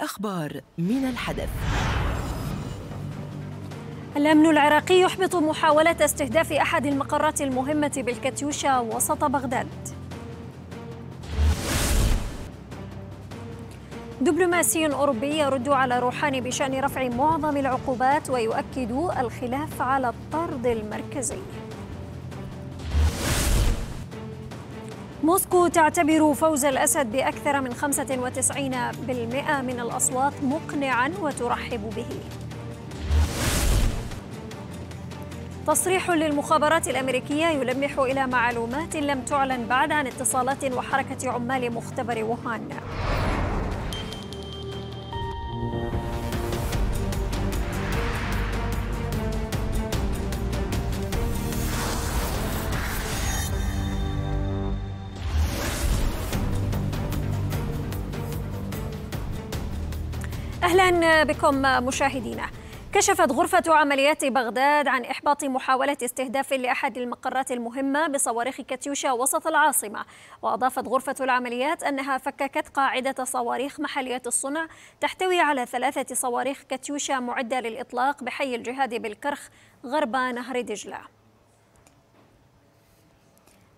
أخبار من الحدث الأمن العراقي يحبط محاولة استهداف أحد المقرات المهمة بالكاتيوشا وسط بغداد دبلوماسي أوروبي يرد على روحاني بشأن رفع معظم العقوبات ويؤكد الخلاف على الطرد المركزي موسكو تعتبر فوز الأسد بأكثر من 95% من الأصوات مقنعا وترحب به تصريح للمخابرات الأمريكية يلمح إلى معلومات لم تعلن بعد عن اتصالات وحركة عمال مختبر ووهان اهلا بكم مشاهدينا كشفت غرفة عمليات بغداد عن إحباط محاولة استهداف لأحد المقرات المهمة بصواريخ كاتيوشا وسط العاصمة وأضافت غرفة العمليات أنها فككت قاعدة صواريخ محلية الصنع تحتوي على ثلاثة صواريخ كاتيوشا معدة للإطلاق بحي الجهاد بالكرخ غرب نهر دجلة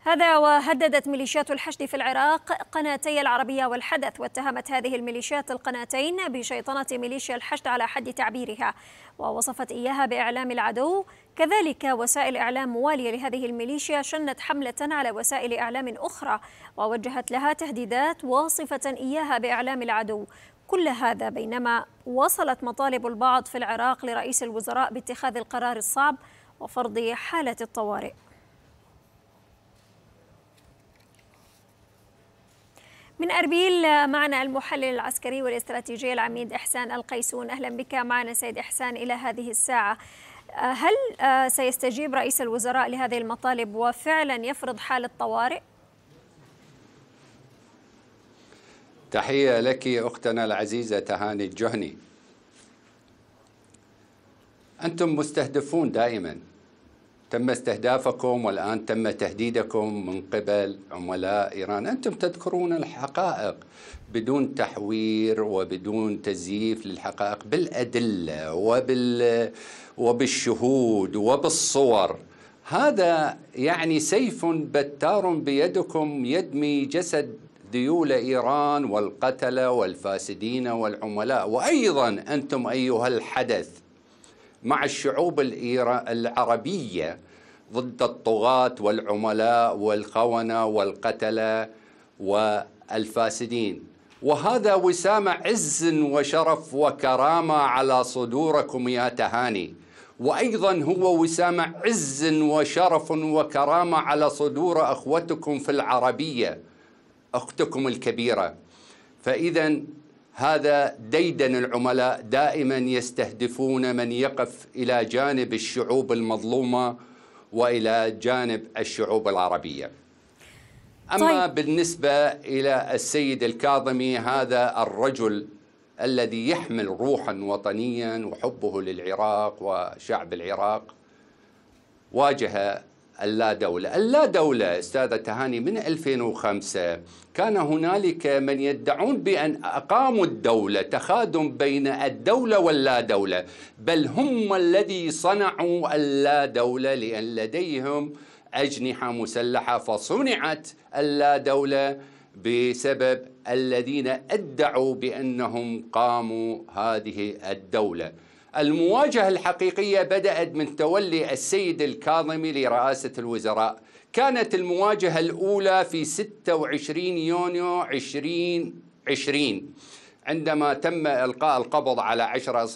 هذا وهددت ميليشيات الحشد في العراق قناتي العربية والحدث واتهمت هذه الميليشيات القناتين بشيطنة ميليشيا الحشد على حد تعبيرها ووصفت إياها بإعلام العدو كذلك وسائل إعلام موالية لهذه الميليشيا شنت حملة على وسائل إعلام أخرى ووجهت لها تهديدات واصفة إياها بإعلام العدو كل هذا بينما وصلت مطالب البعض في العراق لرئيس الوزراء باتخاذ القرار الصعب وفرض حالة الطوارئ من أربيل معنا المحلل العسكري والاستراتيجي العميد إحسان القيسون أهلا بك معنا سيد إحسان إلى هذه الساعة آه، هل آه، سيستجيب رئيس الوزراء لهذه المطالب وفعلا يفرض حال الطوارئ تحية لك أختنا العزيزة تهاني الجهني أنتم مستهدفون دائما تم استهدافكم والآن تم تهديدكم من قبل عملاء إيران أنتم تذكرون الحقائق بدون تحوير وبدون تزييف للحقائق بالأدلة وبال وبالشهود وبالصور هذا يعني سيف بتار بيدكم يدمي جسد ديول إيران والقتلة والفاسدين والعملاء وأيضا أنتم أيها الحدث مع الشعوب العربية ضد الطغاة والعملاء والخونة والقتلة والفاسدين وهذا وسام عز وشرف وكرامة على صدوركم يا تهاني وأيضا هو وسام عز وشرف وكرامة على صدور أخوتكم في العربية أختكم الكبيرة فإذا هذا ديدن العملاء دائما يستهدفون من يقف الى جانب الشعوب المظلومه والى جانب الشعوب العربيه. اما طيب. بالنسبه الى السيد الكاظمي هذا الرجل الذي يحمل روحا وطنيا وحبه للعراق وشعب العراق واجه اللا دولة اللا دولة أستاذ تهاني من 2005 كان هنالك من يدعون بأن أقاموا الدولة تخادم بين الدولة واللا دولة بل هم الذي صنعوا اللا دولة لأن لديهم أجنحة مسلحة فصنعت اللا دولة بسبب الذين ادعوا بأنهم قاموا هذه الدولة المواجهة الحقيقية بدأت من تولي السيد الكاظمي لرئاسة الوزراء كانت المواجهة الأولى في 26 يونيو 2020 عندما تم إلقاء القبض على عشر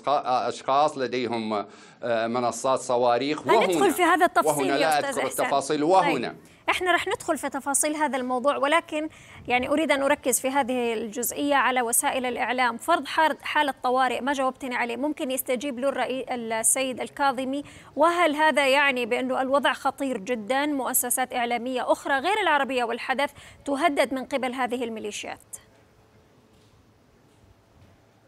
أشخاص لديهم آه، منصات صواريخ وهنا ندخل في هذا التفصيل وهنا لا أذكر التفاصيل وهنا طيب. احنا رح ندخل في تفاصيل هذا الموضوع ولكن يعني أريد أن أركز في هذه الجزئية على وسائل الإعلام فرض حالة طوارئ ما جاوبتني عليه ممكن يستجيب له السيد الكاظمي وهل هذا يعني بأنه الوضع خطير جدا مؤسسات إعلامية أخرى غير العربية والحدث تهدد من قبل هذه الميليشيات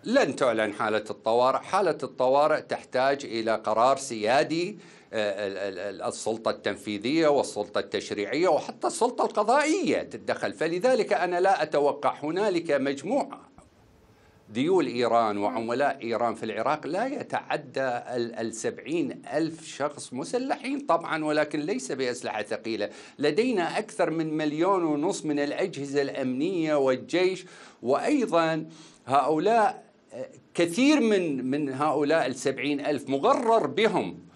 لن تعلن حالة الطوارئ حالة الطوارئ تحتاج إلى قرار سيادي السلطة التنفيذية والسلطة التشريعية وحتى السلطة القضائية تتدخل فلذلك أنا لا أتوقع هنالك مجموعة ديول إيران وعملاء إيران في العراق لا يتعدى السبعين ألف شخص مسلحين طبعا ولكن ليس بأسلحة ثقيلة لدينا أكثر من مليون ونصف من الأجهزة الأمنية والجيش وأيضا هؤلاء كثير من من هؤلاء السبعين ألف مغرر بهم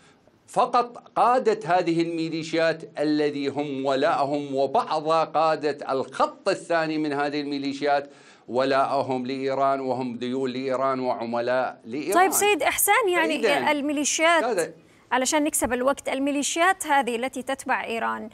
فقط قادة هذه الميليشيات الذي هم ولاءهم وبعض قادة الخط الثاني من هذه الميليشيات ولاءهم لإيران وهم ديون لإيران وعملاء لإيران طيب سيد إحسان يعني الميليشيات علشان نكسب الوقت الميليشيات هذه التي تتبع إيران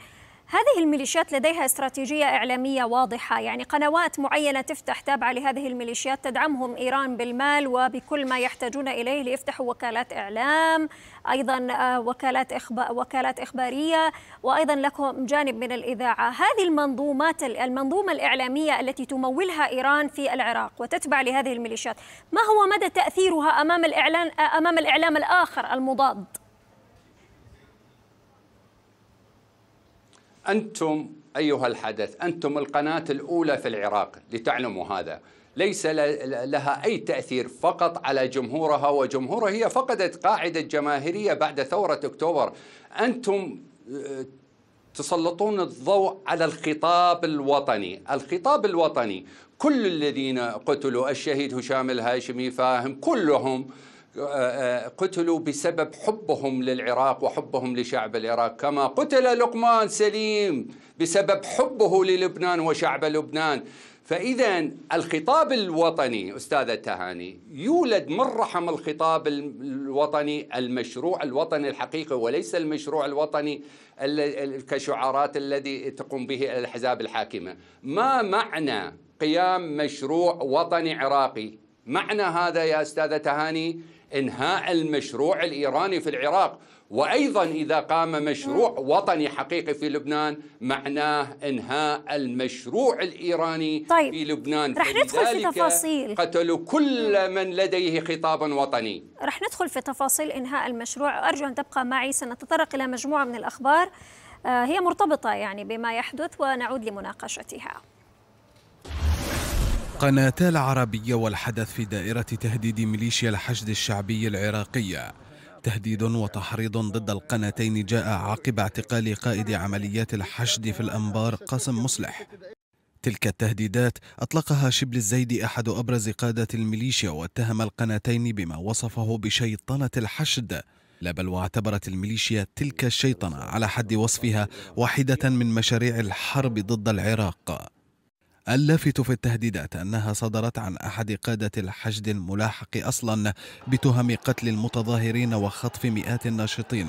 هذه الميليشيات لديها استراتيجية إعلامية واضحة يعني قنوات معينة تفتح تابعة لهذه الميليشيات تدعمهم إيران بالمال وبكل ما يحتاجون إليه ليفتحوا وكالات إعلام أيضا آه، وكالات, إخبا وكالات إخبارية وأيضا لكم جانب من الإذاعة هذه المنظومات المنظومة الإعلامية التي تمولها إيران في العراق وتتبع لهذه الميليشيات ما هو مدى تأثيرها أمام الإعلان أمام الإعلام الآخر المضاد؟ أنتم أيها الحدث أنتم القناة الأولى في العراق لتعلموا هذا ليس لها أي تأثير فقط على جمهورها وجمهورها هي فقدت قاعدة جماهيرية بعد ثورة أكتوبر أنتم آه، تسلطون الضوء على الخطاب الوطني الخطاب الوطني كل الذين قتلوا الشهيد هشام الهاشمي فاهم كلهم آه، آه، قتلوا بسبب حبهم للعراق وحبهم لشعب العراق كما قتل لقمان سليم بسبب حبه للبنان وشعب لبنان فإذا الخطاب الوطني أستاذ التهاني يولد من رحم الخطاب الوطني المشروع الوطني الحقيقي وليس المشروع الوطني كشعارات الذي تقوم به الأحزاب الحاكمة ما معنى قيام مشروع وطني عراقي معنى هذا يا أستاذ تهاني انهاء المشروع الايراني في العراق وايضا اذا قام مشروع وطني حقيقي في لبنان معناه انهاء المشروع الايراني طيب. في لبنان رح ندخل في تفاصيل قتلوا كل من لديه خطاب وطني رح ندخل في تفاصيل انهاء المشروع ارجو ان تبقى معي سنتطرق الى مجموعه من الاخبار آه، هي مرتبطه يعني بما يحدث ونعود لمناقشتها قناتا العربية والحدث في دائرة تهديد ميليشيا الحشد الشعبي العراقية تهديد وتحريض ضد القناتين جاء عقب اعتقال قائد عمليات الحشد في الأنبار قاسم مصلح تلك التهديدات أطلقها شبل الزيد أحد أبرز قادة الميليشيا واتهم القناتين بما وصفه بشيطنة الحشد لا بل واعتبرت الميليشيا تلك الشيطنة على حد وصفها واحدة من مشاريع الحرب ضد العراق اللافت في التهديدات أنها صدرت عن أحد قادة الحشد الملاحق أصلا بتهم قتل المتظاهرين وخطف مئات الناشطين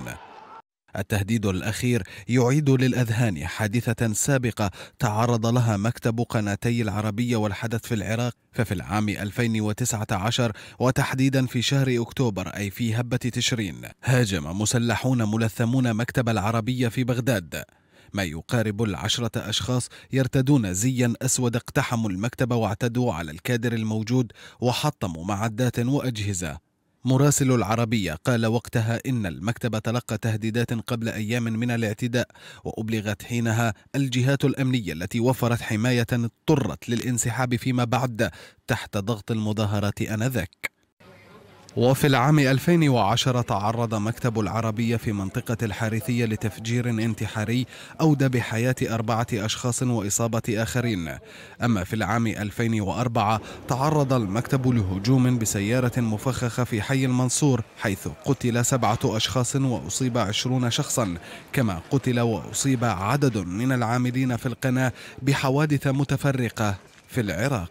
التهديد الأخير يعيد للأذهان حادثة سابقة تعرض لها مكتب قناتي العربية والحدث في العراق ففي العام 2019 وتحديدا في شهر أكتوبر أي في هبة تشرين هاجم مسلحون ملثمون مكتب العربية في بغداد ما يقارب العشرة أشخاص يرتدون زيا أسود اقتحموا المكتب واعتدوا على الكادر الموجود وحطموا معدات وأجهزة مراسل العربية قال وقتها إن المكتب تلقى تهديدات قبل أيام من الاعتداء وأبلغت حينها الجهات الأمنية التي وفرت حماية اضطرت للانسحاب فيما بعد تحت ضغط المظاهرات آنذاك وفي العام 2010 تعرض مكتب العربية في منطقة الحارثية لتفجير انتحاري أودى بحياة أربعة أشخاص وإصابة آخرين أما في العام 2004 تعرض المكتب لهجوم بسيارة مفخخة في حي المنصور حيث قتل سبعة أشخاص وأصيب عشرون شخصا كما قتل وأصيب عدد من العاملين في القناة بحوادث متفرقة في العراق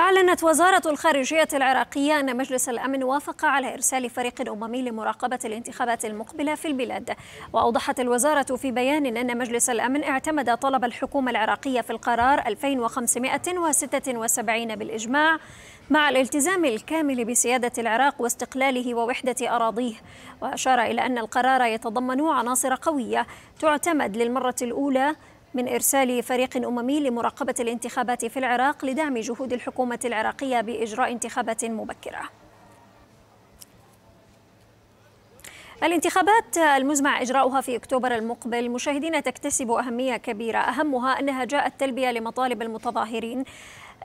أعلنت وزارة الخارجية العراقية أن مجلس الأمن وافق على إرسال فريق أممي لمراقبة الانتخابات المقبلة في البلاد وأوضحت الوزارة في بيان أن مجلس الأمن اعتمد طلب الحكومة العراقية في القرار 2576 بالإجماع مع الالتزام الكامل بسيادة العراق واستقلاله ووحدة أراضيه وأشار إلى أن القرار يتضمن عناصر قوية تعتمد للمرة الأولى من إرسال فريق أممي لمراقبة الانتخابات في العراق لدعم جهود الحكومة العراقية بإجراء انتخابات مبكرة الانتخابات المزمع إجراؤها في أكتوبر المقبل مشاهدين تكتسب أهمية كبيرة أهمها أنها جاءت تلبية لمطالب المتظاهرين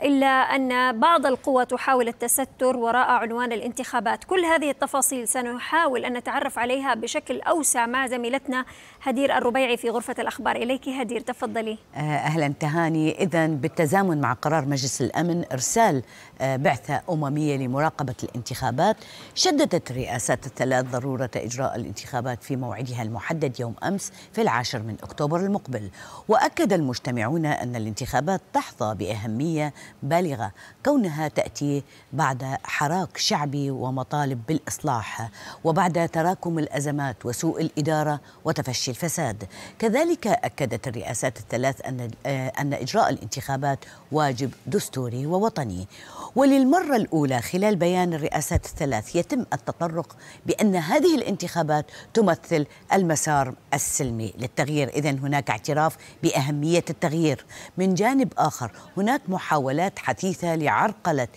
إلا أن بعض القوى تحاول التستر وراء عنوان الانتخابات كل هذه التفاصيل سنحاول أن نتعرف عليها بشكل أوسع مع زميلتنا هدير الربيعي في غرفة الأخبار إليك هدير تفضلي آه، أهلا تهاني إذا بالتزامن مع قرار مجلس الأمن إرسال آه، بعثة أممية لمراقبة الانتخابات شددت الرئاسات الثلاث ضرورة إجراء الانتخابات في موعدها المحدد يوم أمس في العاشر من أكتوبر المقبل وأكد المجتمعون أن الانتخابات تحظى بأهمية بالغة كونها تأتي بعد حراك شعبي ومطالب بالإصلاح وبعد تراكم الأزمات وسوء الإدارة وتفشي الفساد كذلك أكدت الرئاسات الثلاث أن, آه، أن إجراء الانتخابات واجب دستوري ووطني وللمرة الأولى خلال بيان الرئاسات الثلاث يتم التطرق بأن هذه الانتخابات تمثل المسار السلمي للتغيير إذا هناك اعتراف بأهمية التغيير من جانب آخر هناك محاولات حثيثة لعرقلة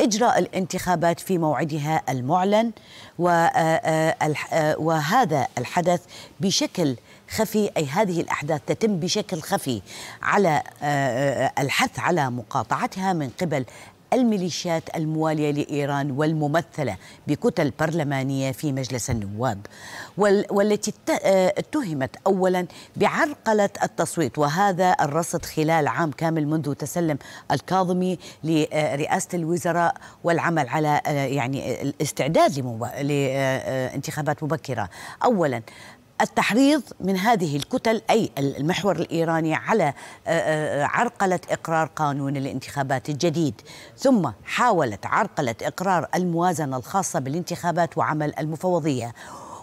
إجراء الانتخابات في موعدها المعلن آه، آه، آه، وهذا الحدث بشكل خفي أي هذه الأحداث تتم بشكل خفي على الحث على مقاطعتها من قبل الميليشيات الموالية لإيران والممثلة بكتل برلمانية في مجلس النواب والتي آه، اتهمت أولا بعرقلة التصويت وهذا الرصد خلال عام كامل منذ تسلم الكاظمي لرئاسة الوزراء والعمل على آه، يعني الاستعداد لانتخابات آه، مبكرة أولا التحريض من هذه الكتل أي المحور الإيراني على آه، آه، عرقلة إقرار قانون الانتخابات الجديد ثم حاولت عرقلة إقرار الموازنة الخاصة بالانتخابات وعمل المفوضية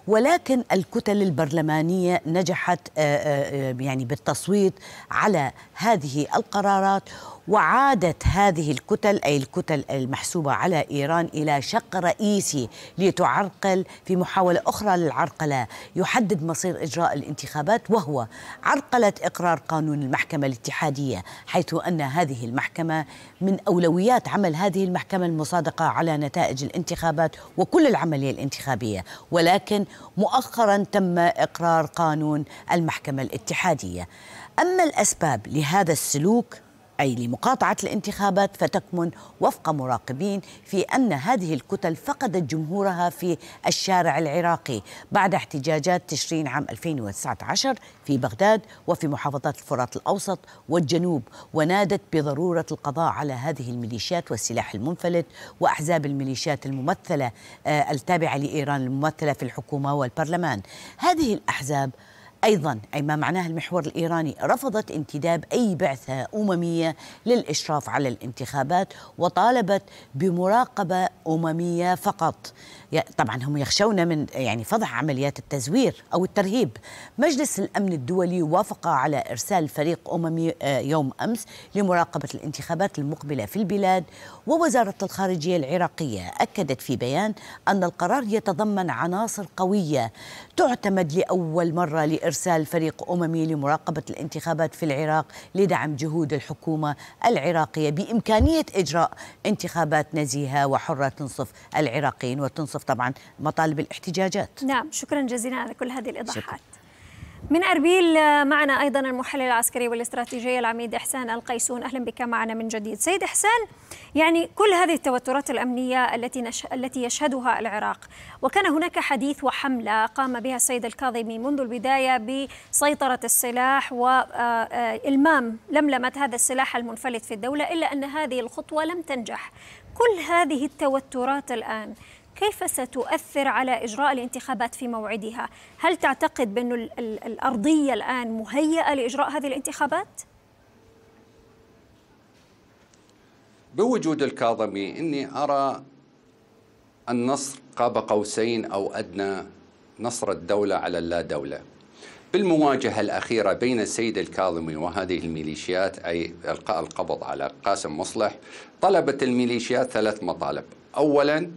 ولكن الكتل البرلمانيه نجحت آه، يعني بالتصويت على هذه القرارات وعادت هذه الكتل أي الكتل المحسوبة على إيران إلى شق رئيسي لتعرقل في محاولة أخرى للعرقلة يحدد مصير إجراء الانتخابات وهو عرقلة إقرار قانون المحكمة الاتحادية حيث أن هذه المحكمة من أولويات عمل هذه المحكمة المصادقة على نتائج الانتخابات وكل العملية الانتخابية ولكن مؤخرا تم إقرار قانون المحكمة الاتحادية أما الأسباب لهذا السلوك أي لمقاطعة الانتخابات فتكمن وفق مراقبين في أن هذه الكتل فقدت جمهورها في الشارع العراقي بعد احتجاجات تشرين عام 2019 في بغداد وفي محافظات الفرات الأوسط والجنوب ونادت بضرورة القضاء على هذه الميليشيات والسلاح المنفلت وأحزاب الميليشيات الممثلة آه، التابعة لإيران الممثلة في الحكومة والبرلمان هذه الأحزاب أيضا أي ما معناه المحور الإيراني رفضت انتداب أي بعثة أممية للإشراف على الانتخابات وطالبت بمراقبة أممية فقط طبعا هم يخشون من يعني فضح عمليات التزوير أو الترهيب مجلس الأمن الدولي وافق على إرسال فريق أممي آه، يوم أمس لمراقبة الانتخابات المقبلة في البلاد ووزارة الخارجية العراقية أكدت في بيان أن القرار يتضمن عناصر قوية تعتمد لأول مرة لإرسال فريق أممي لمراقبة الانتخابات في العراق لدعم جهود الحكومة العراقية بإمكانية إجراء انتخابات نزيهة وحرة تنصف العراقيين وتنصف طبعا مطالب الاحتجاجات نعم شكرا جزيلا على كل هذه الإيضاحات من أربيل معنا أيضا المحلل العسكري والاستراتيجية العميد إحسان القيسون أهلا بك معنا من جديد سيد إحسان يعني كل هذه التوترات الأمنية التي, نش... التي يشهدها العراق وكان هناك حديث وحملة قام بها السيد الكاظمي منذ البداية بسيطرة السلاح وإلمام آه، آه، لملمة هذا السلاح المنفلت في الدولة إلا أن هذه الخطوة لم تنجح كل هذه التوترات الآن كيف ستؤثر على إجراء الانتخابات في موعدها؟ هل تعتقد بأن الأرضية الآن مهيئة لإجراء هذه الانتخابات؟ بوجود الكاظمي إني أرى النصر قاب قوسين أو أدنى نصر الدولة على اللا دولة بالمواجهة الأخيرة بين السيد الكاظمي وهذه الميليشيات أي إلقاء القبض على قاسم مصلح طلبت الميليشيات ثلاث مطالب أولا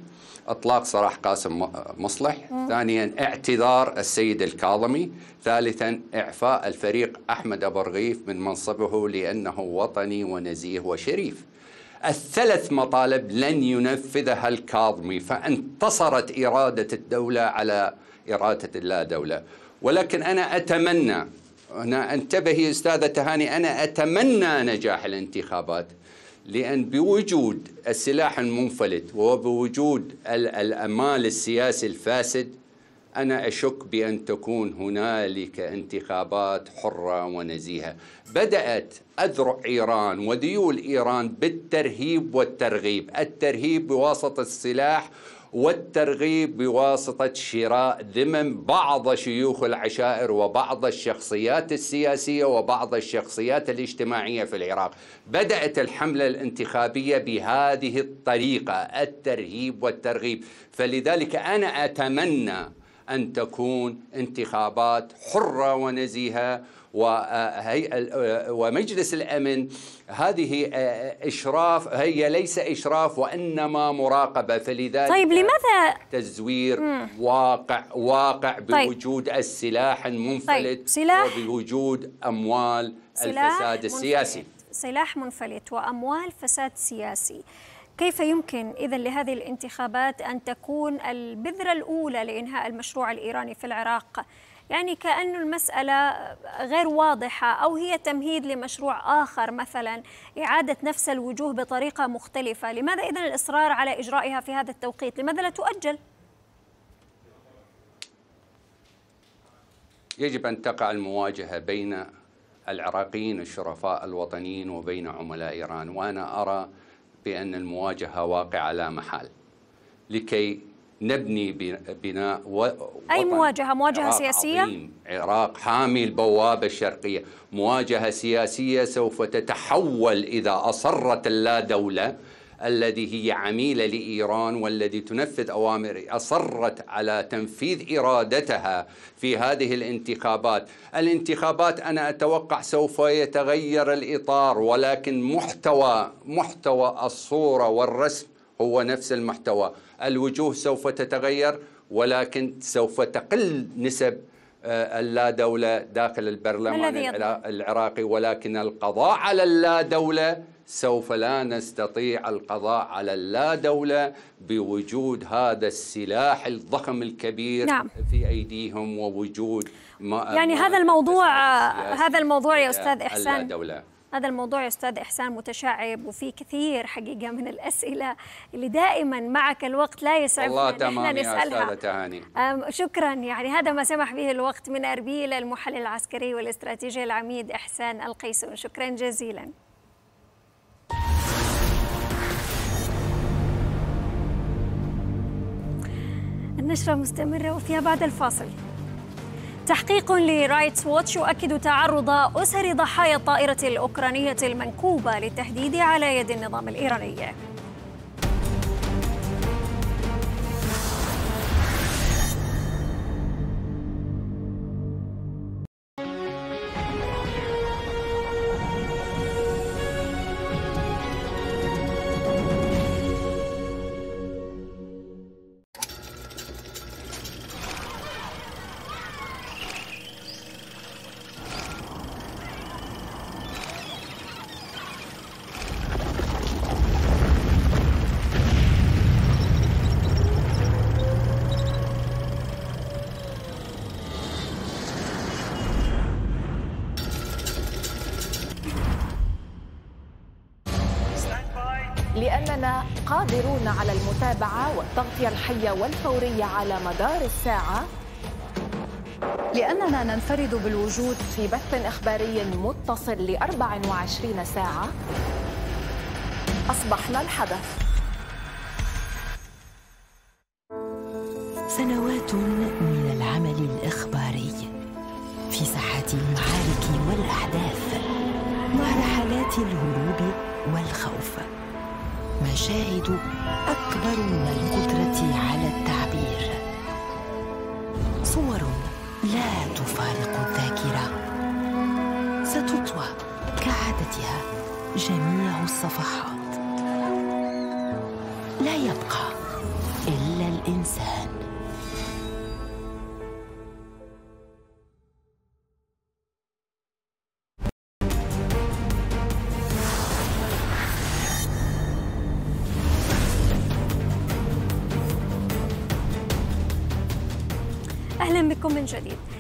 اطلاق سراح قاسم مصلح مم. ثانيا اعتذار السيد الكاظمي ثالثا اعفاء الفريق احمد ابرغيف من منصبه لانه وطني ونزيه وشريف الثلاث مطالب لن ينفذها الكاظمي فانتصرت اراده الدوله على اراده اللا دوله ولكن انا اتمنى هنا انتبهي استاذه تهاني انا اتمنى نجاح الانتخابات لأن بوجود السلاح المنفلت وبوجود الأمال السياسي الفاسد أنا أشك بأن تكون هنالك انتخابات حرة ونزيهة بدأت أذرع إيران وديول إيران بالترهيب والترغيب الترهيب بواسطة السلاح والترغيب بواسطة شراء ذمم بعض شيوخ العشائر وبعض الشخصيات السياسية وبعض الشخصيات الاجتماعية في العراق بدأت الحملة الانتخابية بهذه الطريقة الترهيب والترغيب فلذلك أنا أتمنى أن تكون انتخابات حرة ونزيهة ومجلس الأمن هذه آه، إشراف هي ليس إشراف وإنما مراقبة فلذلك طيب لماذا تزوير مم. واقع واقع طيب. بوجود طيب. السلاح المنفلت طيب. سلاح وبوجود أموال الفساد السياسي منفلت. سلاح منفلت وأموال فساد سياسي كيف يمكن إذا لهذه الانتخابات أن تكون البذرة الأولى لإنهاء المشروع الإيراني في العراق؟ يعني كأنه المسألة غير واضحة أو هي تمهيد لمشروع آخر مثلا إعادة نفس الوجوه بطريقة مختلفة لماذا إذن الإصرار على إجرائها في هذا التوقيت لماذا لا تؤجل؟ يجب أن تقع المواجهة بين العراقيين الشرفاء الوطنيين وبين عملاء إيران وأنا أرى بأن المواجهة واقعة لا محال لكي نبني بناء أي مواجهة مواجهة سياسية؟ عظيم. عراق حامي البوابة الشرقية مواجهة سياسية سوف تتحول إذا أصرت اللا دولة الذي هي عميلة لإيران والذي تنفذ أوامر أصرت على تنفيذ إرادتها في هذه الانتخابات الانتخابات أنا أتوقع سوف يتغير الإطار ولكن محتوى محتوى الصورة والرسم هو نفس المحتوى الوجوه سوف تتغير ولكن سوف تقل نسب آه، اللا دولة داخل البرلمان العراقي ولكن القضاء على اللا دولة سوف لا نستطيع القضاء على اللا دولة بوجود هذا السلاح الضخم الكبير نعم. في أيديهم ووجود ما يعني ما هذا الموضوع هذا الموضوع يا أستاذ إحسان اللا دولة. هذا الموضوع يا استاذ احسان متشعب وفي كثير حقيقه من الاسئله اللي دائما معك الوقت لا يسعفنا الله تمام يا استاذه تهاني شكرا يعني هذا ما سمح به الوقت من اربيل المحلل العسكري والاستراتيجي العميد احسان القيسون شكرا جزيلا النشره مستمره وفيها بعد الفاصل تحقيق لرايتس ووتش يؤكد تعرض أسر ضحايا الطائرة الأوكرانية المنكوبة للتهديد على يد النظام الإيراني الصحية والفورية على مدار الساعة لأننا ننفرد بالوجود في بث إخباري متصل ل 24 ساعة أصبحنا الحدث جميع الصفحات لا يبقى الا الانسان اهلا بكم من جديد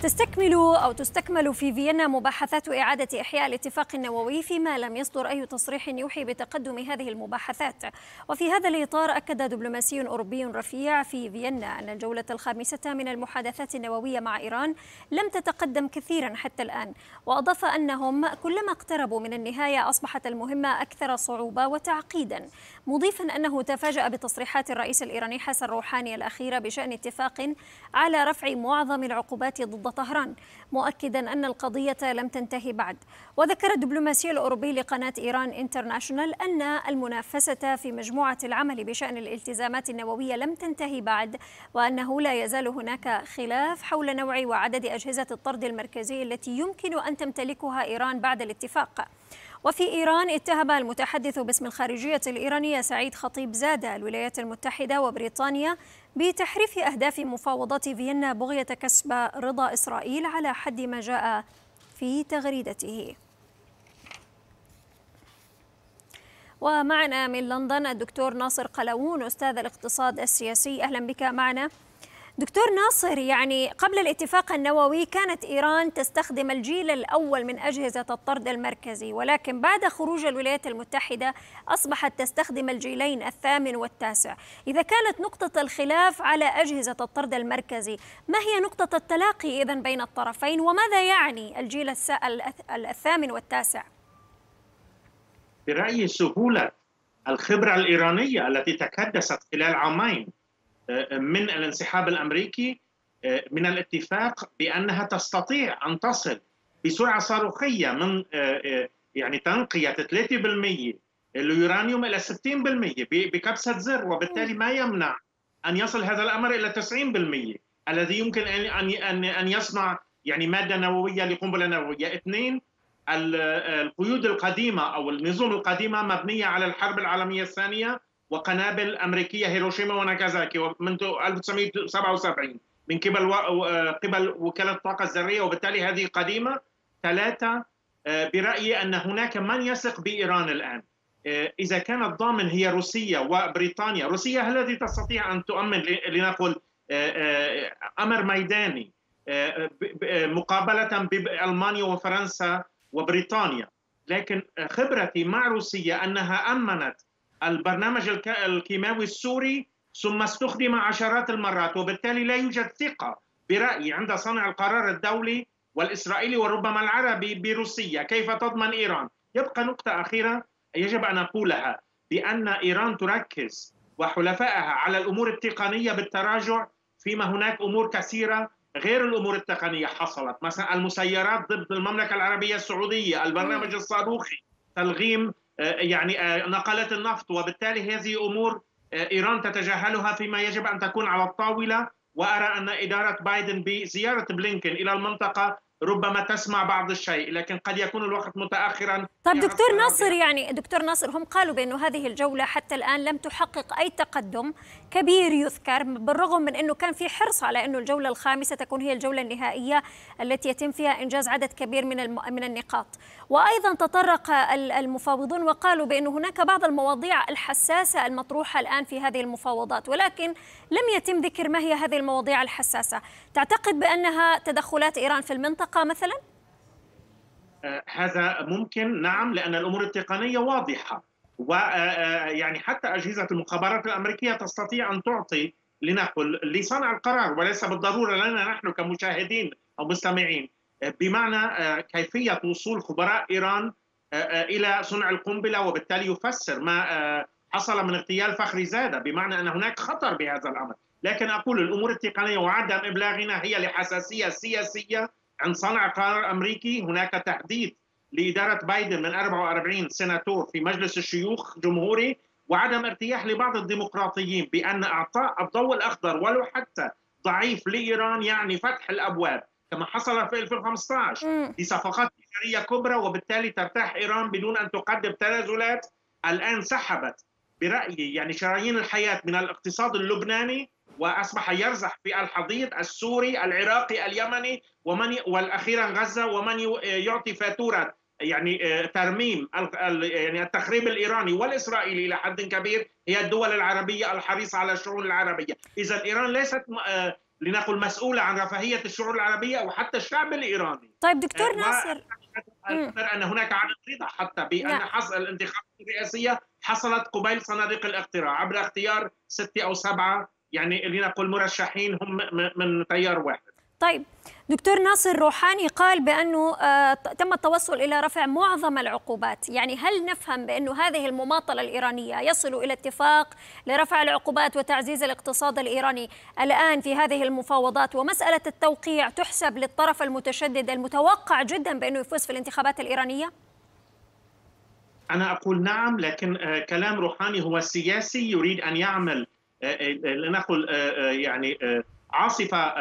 تستكمل أو تستكمل في فيينا مباحثات إعادة إحياء الاتفاق النووي فيما لم يصدر أي تصريح يوحي بتقدم هذه المباحثات وفي هذا الإطار أكد دبلوماسي أوروبي رفيع في فيينا أن الجولة الخامسة من المحادثات النووية مع إيران لم تتقدم كثيرا حتى الآن وأضاف أنهم كلما اقتربوا من النهاية أصبحت المهمة أكثر صعوبة وتعقيدا مضيفا أنه تفاجأ بتصريحات الرئيس الإيراني حسن روحاني الأخيرة بشأن اتفاق على رفع معظم العقوبات ضد طهران مؤكدا أن القضية لم تنتهي بعد وذكر الدبلوماسي الأوروبي لقناة إيران انترناشونال أن المنافسة في مجموعة العمل بشأن الالتزامات النووية لم تنتهي بعد وأنه لا يزال هناك خلاف حول نوع وعدد أجهزة الطرد المركزي التي يمكن أن تمتلكها إيران بعد الاتفاق وفي إيران اتهم المتحدث باسم الخارجية الإيرانية سعيد خطيب زادة الولايات المتحدة وبريطانيا بتحريف أهداف مفاوضات فيينا بغية كسب رضا إسرائيل على حد ما جاء في تغريدته ومعنا من لندن الدكتور ناصر قلاوون أستاذ الاقتصاد السياسي أهلا بك معنا دكتور ناصر يعني قبل الاتفاق النووي كانت إيران تستخدم الجيل الأول من أجهزة الطرد المركزي ولكن بعد خروج الولايات المتحدة أصبحت تستخدم الجيلين الثامن والتاسع إذا كانت نقطة الخلاف على أجهزة الطرد المركزي ما هي نقطة التلاقي إذا بين الطرفين وماذا يعني الجيل الثامن والتاسع؟ برأيي سهولة الخبرة الإيرانية التي تكدست خلال عامين آه، من الانسحاب الامريكي آه، من الاتفاق بانها تستطيع ان تصل بسرعه صاروخيه من آه، يعني تنقيه 3% اليورانيوم الى 60% بكبسه زر وبالتالي ما يمنع ان يصل هذا الامر الى 90% الذي يمكن ان ان ان يصنع يعني ماده نوويه لقنبله نوويه اثنين القيود القديمه او النظم القديمه مبنيه على الحرب العالميه الثانيه وقنابل أمريكية هيروشيما وناكازاكي منذ 1977 من قبل آه، قبل وكالة الطاقة الذرية وبالتالي هذه قديمة ثلاثة آه، برأيي أن هناك من يثق بإيران الآن آه، إذا كان الضامن هي روسيا وبريطانيا روسيا هل التي تستطيع أن تؤمن لنقل أمر ميداني مقابلة بألمانيا وفرنسا وبريطانيا لكن خبرتي مع روسيا أنها أمنت البرنامج الكيماوي السوري ثم استخدم عشرات المرات وبالتالي لا يوجد ثقة برأيي عند صانع القرار الدولي والإسرائيلي وربما العربي بروسيا كيف تضمن إيران؟ يبقى نقطة أخيرة يجب أن أقولها بأن إيران تركز وحلفائها على الأمور التقنية بالتراجع فيما هناك أمور كثيرة غير الأمور التقنية حصلت مثلا المسيرات ضد المملكة العربية السعودية البرنامج الصاروخي تلغيم يعني آه، نقلات النفط وبالتالي هذه امور آه، ايران تتجاهلها فيما يجب ان تكون على الطاوله وارى ان اداره بايدن بزياره بلينكن الى المنطقه ربما تسمع بعض الشيء لكن قد يكون الوقت متاخرا طيب دكتور ناصر يعني دكتور ناصر هم قالوا بانه هذه الجوله حتى الان لم تحقق اي تقدم كبير يذكر بالرغم من أنه كان في حرص على أنه الجولة الخامسة تكون هي الجولة النهائية التي يتم فيها إنجاز عدد كبير من من النقاط وأيضا تطرق المفاوضون وقالوا بأن هناك بعض المواضيع الحساسة المطروحة الآن في هذه المفاوضات ولكن لم يتم ذكر ما هي هذه المواضيع الحساسة تعتقد بأنها تدخلات إيران في المنطقة مثلا؟ آه، هذا ممكن نعم لأن الأمور التقنية واضحة ويعني آه، آه، حتى أجهزة المخابرات الأمريكية تستطيع أن تعطي لنقل لصانع القرار وليس بالضرورة لنا نحن كمشاهدين أو مستمعين بمعنى آه، كيفية وصول خبراء إيران إلى صنع القنبلة وبالتالي يفسر ما حصل من اغتيال فخري زادة بمعنى أن هناك خطر بهذا الأمر لكن أقول الأمور التقنية وعدم إبلاغنا هي لحساسية سياسية عند صانع قرار أمريكي هناك تحديد لاداره بايدن من 44 سناتور في مجلس الشيوخ جمهوري وعدم ارتياح لبعض الديمقراطيين بان اعطاء الضوء الاخضر ولو حتى ضعيف لايران يعني فتح الابواب كما حصل في 2015 لصفقات تجاريه كبرى وبالتالي ترتاح ايران بدون ان تقدم تنازلات الان سحبت برايي يعني شرايين الحياه من الاقتصاد اللبناني واصبح يرزح في الحضيض السوري العراقي اليمني ومن والاخيرا غزه ومن يعطي فاتوره يعني آه، ترميم يعني التخريب الايراني والاسرائيلي الى حد كبير هي الدول العربيه الحريصه على الشؤون العربيه، اذا ايران ليست آه، لنقل مسؤوله عن رفاهيه الشعور العربيه او حتى الشعب الايراني. طيب دكتور آه، ناصر أذكر أن هناك عدم رضا حتى بأن نعم. حصل الانتخابات الرئاسية حصلت قبيل صناديق الاقتراع عبر اختيار ستة أو سبعة يعني لنقل مرشحين هم من تيار واحد طيب دكتور ناصر روحاني قال بأنه آه، تم التوصل إلى رفع معظم العقوبات يعني هل نفهم بأنه هذه المماطلة الإيرانية يصل إلى اتفاق لرفع العقوبات وتعزيز الاقتصاد الإيراني الآن في هذه المفاوضات ومسألة التوقيع تحسب للطرف المتشدد المتوقع جدا بأنه يفوز في الانتخابات الإيرانية؟ أنا أقول نعم لكن آه، كلام روحاني هو سياسي يريد أن يعمل آه، آه، آه، لنقل يعني عاصفه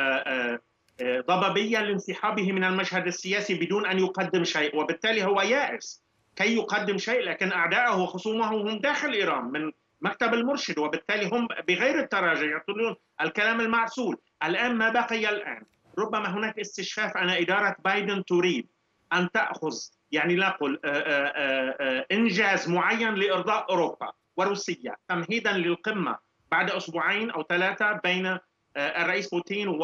ضبابيه لانسحابه من المشهد السياسي بدون ان يقدم شيء وبالتالي هو يائس كي يقدم شيء لكن اعدائه وخصومه هم داخل ايران من مكتب المرشد وبالتالي هم بغير التراجع يقولون الكلام المعسول الان ما بقي الان ربما هناك استشفاف ان اداره بايدن تريد ان تاخذ يعني لنقل انجاز معين لارضاء اوروبا وروسيا تمهيدا للقمه بعد اسبوعين او ثلاثه بين آه، الرئيس بوتين آه،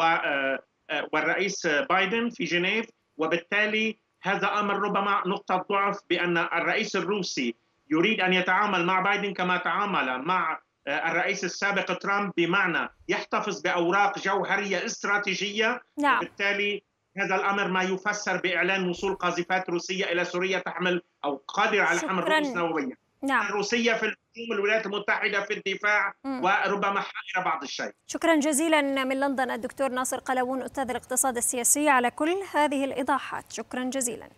آه، والرئيس بايدن في جنيف وبالتالي هذا امر ربما نقطه ضعف بان الرئيس الروسي يريد ان يتعامل مع بايدن كما تعامل مع الرئيس السابق ترامب بمعنى يحتفظ باوراق جوهريه استراتيجيه نعم. بالتالي هذا الامر ما يفسر باعلان وصول قاذفات روسيه الى سوريا تحمل او قادره على حمل رؤوس نوويه نعم. الروسية في الهجوم الولايات المتحدة في الدفاع م. وربما حائرة بعض الشيء شكرا جزيلا من لندن الدكتور ناصر قلاوون أستاذ الاقتصاد السياسي على كل هذه الإيضاحات شكرا جزيلا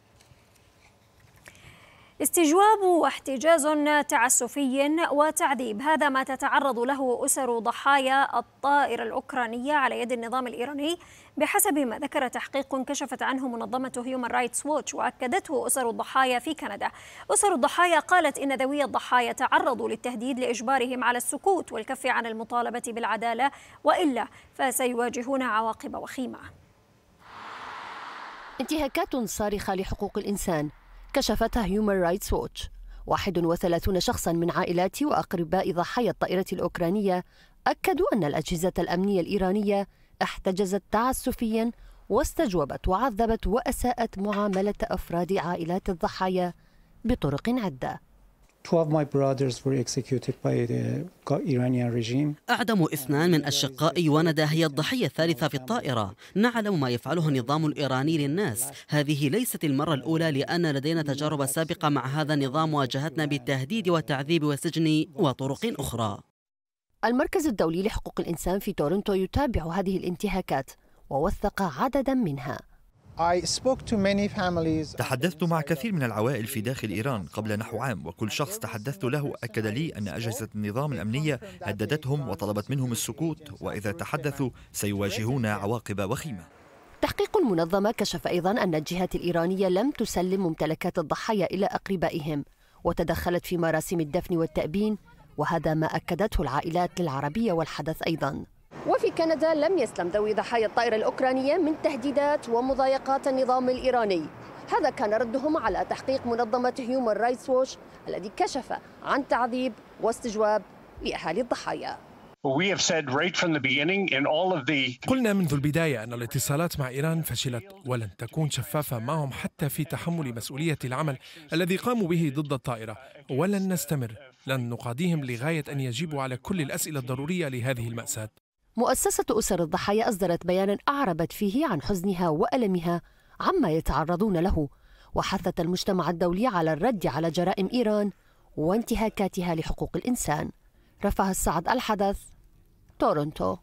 استجواب واحتجاز تعسفي وتعذيب هذا ما تتعرض له أسر ضحايا الطائرة الأوكرانية على يد النظام الإيراني بحسب ما ذكر تحقيق كشفت عنه منظمة هيومن رايتس ووتش وأكدته أسر الضحايا في كندا أسر الضحايا قالت إن ذوي الضحايا تعرضوا للتهديد لإجبارهم على السكوت والكف عن المطالبة بالعدالة وإلا فسيواجهون عواقب وخيمة انتهاكات صارخة لحقوق الإنسان كشفتها هيومن رايتس ووتش 31 شخصا من عائلات وأقرباء ضحايا الطائرة الأوكرانية أكدوا أن الأجهزة الأمنية الإيرانية احتجزت تعسفيا واستجوبت وعذبت وأساءت معاملة أفراد عائلات الضحايا بطرق عدة أعدم اثنان من أشقائي وندى هي الضحية الثالثة في الطائرة نعلم ما يفعله النظام الإيراني للناس هذه ليست المرة الأولى لأن لدينا تجارب سابقة مع هذا النظام واجهتنا بالتهديد والتعذيب والسجن وطرق أخرى المركز الدولي لحقوق الإنسان في تورنتو يتابع هذه الانتهاكات ووثق عددا منها تحدثت مع كثير من العوائل في داخل إيران قبل نحو عام وكل شخص تحدثت له أكد لي أن أجهزة النظام الأمنية هددتهم وطلبت منهم السكوت وإذا تحدثوا سيواجهون عواقب وخيمة تحقيق المنظمة كشف أيضا أن الجهات الإيرانية لم تسلم ممتلكات الضحايا إلى أقربائهم وتدخلت في مراسم الدفن والتأبين وهذا ما أكدته العائلات العربية والحدث أيضاً وفي كندا لم يسلم ذوي ضحايا الطائرة الأوكرانية من تهديدات ومضايقات النظام الإيراني هذا كان ردهم على تحقيق منظمة هيومن رايتس ووش الذي كشف عن تعذيب واستجواب لأهالي الضحايا قلنا منذ البداية أن الاتصالات مع إيران فشلت ولن تكون شفافة معهم حتى في تحمل مسؤولية العمل الذي قاموا به ضد الطائرة ولن نستمر لن نقاضيهم لغاية أن يجيبوا على كل الأسئلة الضرورية لهذه المأساة مؤسسة أسر الضحايا أصدرت بيانا أعربت فيه عن حزنها وألمها عما يتعرضون له وحثت المجتمع الدولي على الرد على جرائم إيران وانتهاكاتها لحقوق الإنسان رفع السعد الحدث تورونتو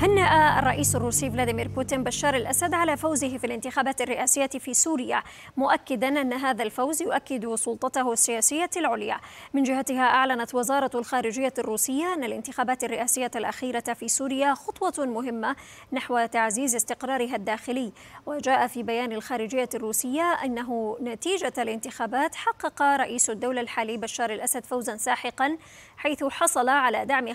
هنأ آه، الرئيس الروسي فلاديمير بوتين بشار الأسد على فوزه في الانتخابات الرئاسية في سوريا مؤكدا أن هذا الفوز يؤكد سلطته السياسية العليا من جهتها أعلنت وزارة الخارجية الروسية أن الانتخابات الرئاسية الأخيرة في سوريا خطوة مهمة نحو تعزيز استقرارها الداخلي وجاء في بيان الخارجية الروسية أنه نتيجة الانتخابات حقق رئيس الدولة الحالي بشار الأسد فوزا ساحقا حيث حصل على دعم 95%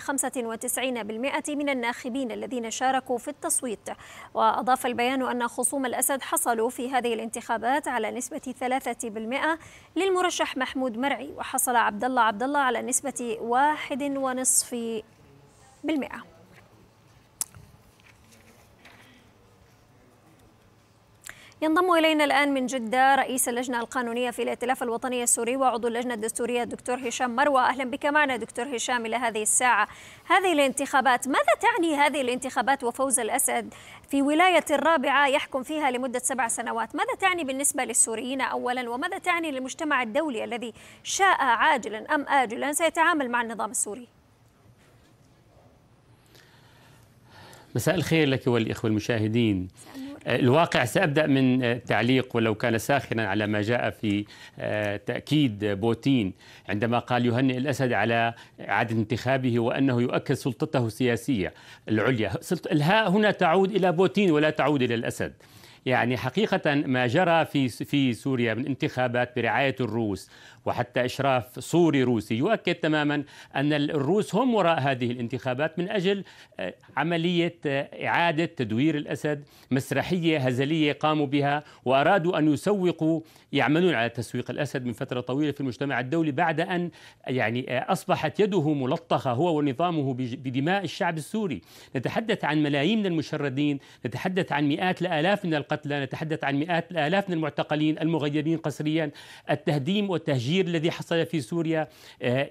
من الناخبين الذين شاركوا في التصويت وأضاف البيان أن خصوم الأسد حصلوا في هذه الانتخابات على نسبة 3% للمرشح محمود مرعي وحصل عبد الله عبد الله على نسبة 1.5% ينضم إلينا الآن من جدة رئيس اللجنة القانونية في الائتلاف الوطني السوري وعضو اللجنة الدستورية الدكتور هشام مروى أهلا بك معنا دكتور هشام إلى هذه الساعة هذه الانتخابات ماذا تعني هذه الانتخابات وفوز الأسد في ولاية الرابعة يحكم فيها لمدة سبع سنوات ماذا تعني بالنسبة للسوريين أولا وماذا تعني للمجتمع الدولي الذي شاء عاجلا أم آجلا سيتعامل مع النظام السوري مساء الخير لك والإخوة المشاهدين الواقع سأبدأ من تعليق ولو كان ساخنا على ما جاء في آه، تأكيد بوتين عندما قال يهنئ الأسد على إعادة انتخابه وأنه يؤكد سلطته السياسية العليا الهاء هنا تعود إلى بوتين ولا تعود إلى الأسد يعني حقيقة ما جرى في في سوريا من انتخابات برعاية الروس وحتى إشراف سوري روسي يؤكد تماما أن الروس هم وراء هذه الانتخابات من أجل آه، عملية آه، إعادة تدوير الأسد مسرحية هزلية قاموا بها وأرادوا أن يسوقوا يعملون على تسويق الأسد من فترة طويلة في المجتمع الدولي بعد أن يعني آه، أصبحت يده ملطخة هو ونظامه بدماء الشعب السوري نتحدث عن ملايين من المشردين نتحدث عن مئات الآلاف من القتلى نتحدث عن مئات الآلاف من المعتقلين المغيبين قسريا التهديم والتهجير التهجير الذي حصل في سوريا آه،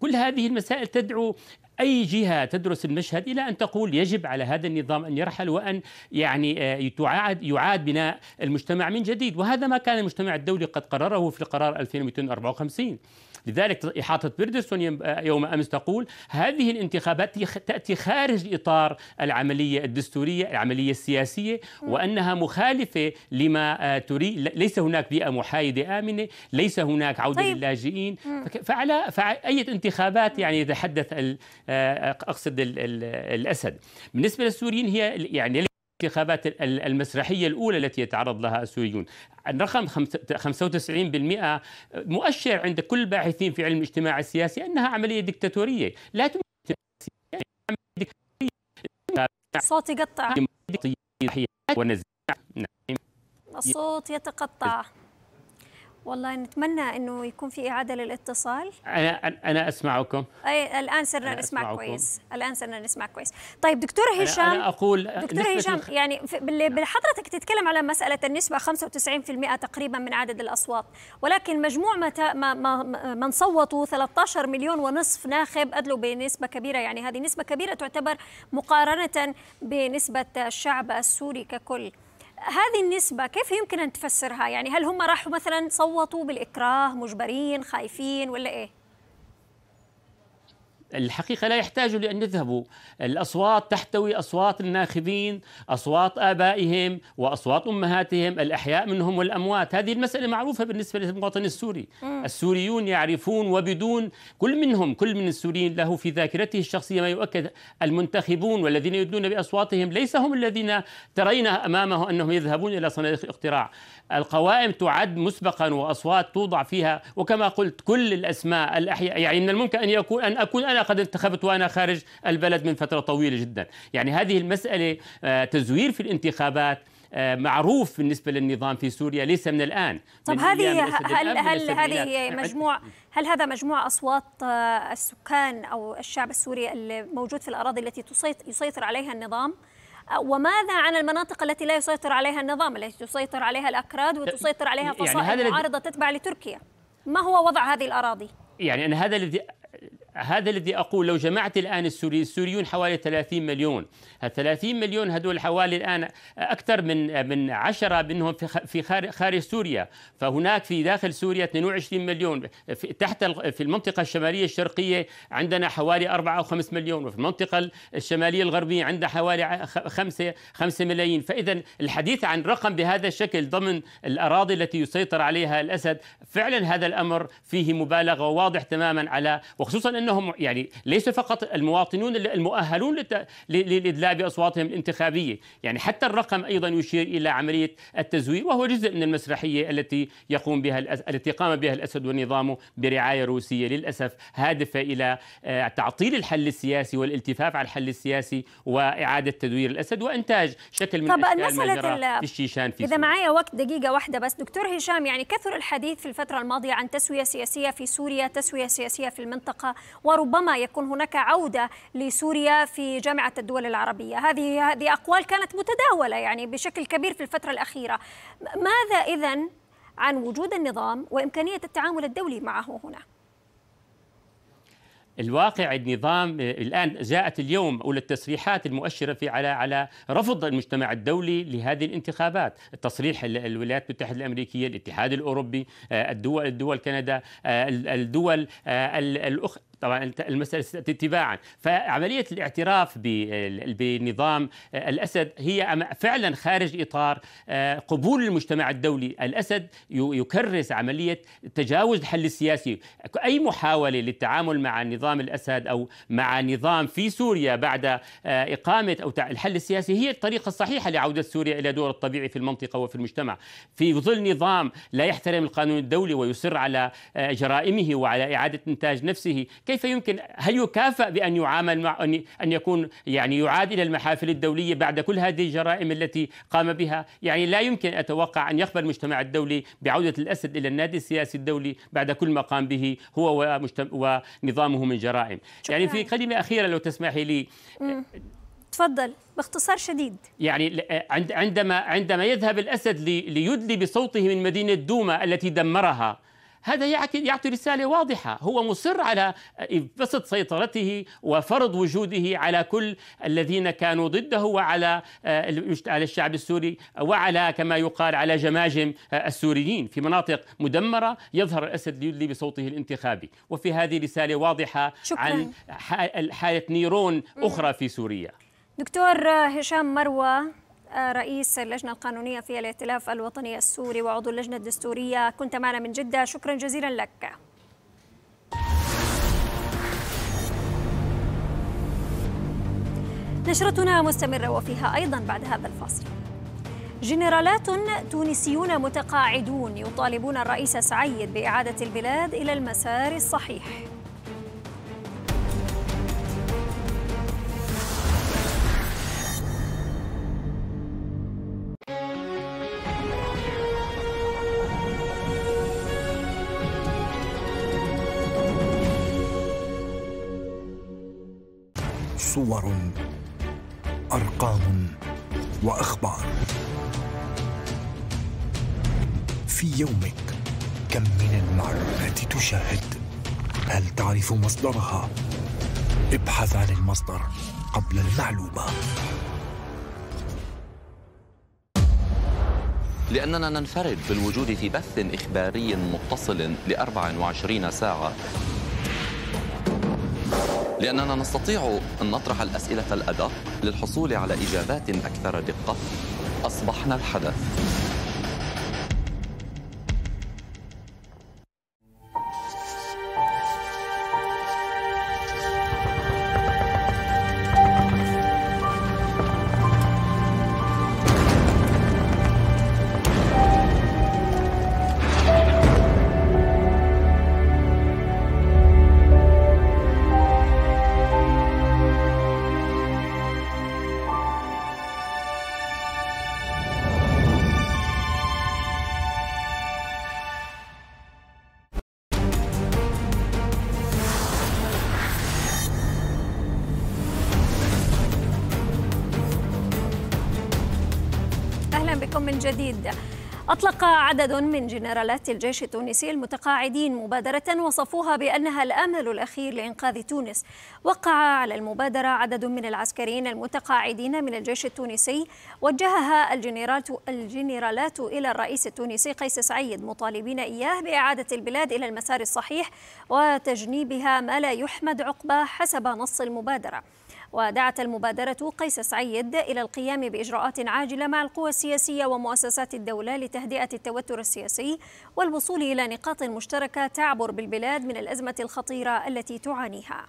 كل هذه المسائل تدعو اي جهه تدرس المشهد الى ان تقول يجب على هذا النظام ان يرحل وان يعني آه، تعاد يعاد بناء المجتمع من جديد وهذا ما كان المجتمع الدولي قد قرره في القرار 2254 لذلك إحاطة بيردسون آه، يوم أمس تقول هذه الانتخابات تأتي خارج إطار العملية الدستورية العملية السياسية وأنها مخالفة لما آه، تريد ليس هناك بيئة محايدة آمنة ليس هناك عودة طيب. للاجئين فعلى أي انتخابات يعني يتحدث آه، أقصد الأسد بالنسبة للسوريين هي يعني الانتخابات المسرحية الأولى التي يتعرض لها السوريون الرقم 95% مؤشر عند كل الباحثين في علم الاجتماع السياسي أنها عملية دكتاتورية لا تمكن صوت يقطع الصوت يتقطع والله نتمنى انه يكون في اعاده للاتصال انا انا اسمعكم أي الان صرنا نسمع كويس الان صرنا نسمع كويس طيب دكتور هشام أنا, اقول دكتور هشام الخ... يعني نعم. حضرتك تتكلم على مساله النسبه 95% تقريبا من عدد الاصوات ولكن مجموع ما, ما من صوتوا 13 مليون ونصف ناخب ادلوا بنسبه كبيره يعني هذه نسبه كبيره تعتبر مقارنه بنسبه الشعب السوري ككل هذه النسبة كيف يمكن أن تفسرها؟ يعني هل هم راحوا مثلا صوتوا بالإكراه مجبرين خايفين ولا إيه؟ الحقيقة لا يحتاجوا لأن يذهبوا الأصوات تحتوي أصوات الناخبين أصوات آبائهم وأصوات أمهاتهم الأحياء منهم والأموات هذه المسألة معروفة بالنسبة للمواطن السوري م. السوريون يعرفون وبدون كل منهم كل من السوريين له في ذاكرته الشخصية ما يؤكد المنتخبون والذين يدلون بأصواتهم ليس هم الذين ترين أمامه أنهم يذهبون إلى صناديق الاقتراع القوائم تعد مسبقا وأصوات توضع فيها وكما قلت كل الأسماء الأحياء يعني من الممكن أن يكون أن أكون أنا قد انتخبت وانا خارج البلد من فتره طويله جدا يعني هذه المساله آه، تزوير في الانتخابات آه، معروف بالنسبه للنظام في سوريا ليس من الان طب هذه هل هل هذه نعم. مجموع هل هذا مجموع اصوات آه، السكان او الشعب السوري الموجود في الاراضي التي يسيطر عليها النظام وماذا عن المناطق التي لا يسيطر عليها النظام التي تسيطر عليها الاكراد وتسيطر عليها يعني فصائل يعني معارضه تتبع لتركيا ما هو وضع هذه الاراضي يعني انا هذا الذي هذا الذي أقول لو جمعت الآن السوري السوريون حوالي 30 مليون هال 30 مليون هذول حوالي الآن أكثر من من 10 منهم في خارج سوريا فهناك في داخل سوريا 22 مليون في تحت في المنطقة الشمالية الشرقية عندنا حوالي 4 أو 5 مليون وفي المنطقة الشمالية الغربية عندنا حوالي 5 5 ملايين فإذا الحديث عن رقم بهذا الشكل ضمن الأراضي التي يسيطر عليها الأسد فعلا هذا الأمر فيه مبالغة واضح تماما على وخصوصا انهم يعني ليس فقط المواطنون المؤهلون لادلاء باصواتهم الانتخابيه، يعني حتى الرقم ايضا يشير الى عمليه التزوير وهو جزء من المسرحيه التي يقوم بها التي قام بها الاسد ونظامه برعايه روسيه للاسف هادفه الى آه، تعطيل الحل السياسي والالتفاف على الحل السياسي واعاده تدوير الاسد وانتاج شكل من طب مساله الشيشان في اذا معي وقت دقيقه واحده بس دكتور هشام يعني كثر الحديث في الفتره الماضيه عن تسويه سياسيه في سوريا، تسويه سياسيه في المنطقه وربما يكون هناك عودة لسوريا في جامعة الدول العربية هذه هذه أقوال كانت متداولة يعني بشكل كبير في الفترة الأخيرة ماذا إذا عن وجود النظام وإمكانية التعامل الدولي معه هنا؟ الواقع النظام آه، الان جاءت اليوم اولى التصريحات المؤشره في على على رفض المجتمع الدولي لهذه الانتخابات، تصريح الولايات المتحده الامريكيه، الاتحاد الاوروبي، آه، الدول الدول كندا، آه، الدول الاخرى طبعا المسألة ستأتي تباعا فعملية الاعتراف بنظام الأسد هي فعلا خارج إطار آه، قبول المجتمع الدولي الأسد يكرس عملية تجاوز الحل السياسي أي محاولة للتعامل مع نظام الأسد أو مع نظام في سوريا بعد آه، إقامة أو الحل السياسي هي الطريقة الصحيحة لعودة سوريا إلى دور الطبيعي في المنطقة وفي المجتمع في ظل نظام لا يحترم القانون الدولي ويصر على آه، جرائمه وعلى إعادة إنتاج نفسه كيف يمكن هل يكافأ بأن يعامل مع أن يكون يعني يعاد إلى المحافل الدولية بعد كل هذه الجرائم التي قام بها يعني لا يمكن أتوقع أن يقبل المجتمع الدولي بعودة الأسد إلى النادي السياسي الدولي بعد كل ما قام به هو ونظامه من جرائم شكرا. يعني في كلمة أخيرة لو تسمحي لي تفضل باختصار شديد يعني عندما عندما يذهب الاسد ليدلي بصوته من مدينه دوما التي دمرها هذا يعطي رسالة واضحة هو مصر على بسط سيطرته وفرض وجوده على كل الذين كانوا ضده وعلى آه، على الشعب السوري وعلى كما يقال على جماجم آه، السوريين في مناطق مدمرة يظهر الأسد ليدلي بصوته الانتخابي وفي هذه رسالة واضحة شكرا. عن حالة نيرون أخرى في سوريا دكتور آه، هشام مروه رئيس اللجنة القانونية في الائتلاف الوطني السوري وعضو اللجنة الدستورية كنت معنا من جدة شكرا جزيلا لك نشرتنا مستمرة وفيها أيضا بعد هذا الفصل جنرالات تونسيون متقاعدون يطالبون الرئيس سعيد بإعادة البلاد إلى المسار الصحيح صور ارقام واخبار في يومك كم من المعلومات تشاهد هل تعرف مصدرها ابحث عن المصدر قبل المعلومه لأننا ننفرد بالوجود في بث إخباري متصل لأربع وعشرين ساعة لأننا نستطيع أن نطرح الأسئلة الأدق للحصول على إجابات أكثر دقة أصبحنا الحدث عدد من جنرالات الجيش التونسي المتقاعدين مبادرة وصفوها بأنها الأمل الأخير لإنقاذ تونس وقع على المبادرة عدد من العسكريين المتقاعدين من الجيش التونسي وجهها الجنرالات, الجنرالات إلى الرئيس التونسي قيس سعيد مطالبين إياه بإعادة البلاد إلى المسار الصحيح وتجنيبها ما لا يحمد عقبه حسب نص المبادرة ودعت المبادرة قيس سعيد إلى القيام بإجراءات عاجلة مع القوى السياسية ومؤسسات الدولة لتهدئة التوتر السياسي والوصول إلى نقاط مشتركة تعبر بالبلاد من الأزمة الخطيرة التي تعانيها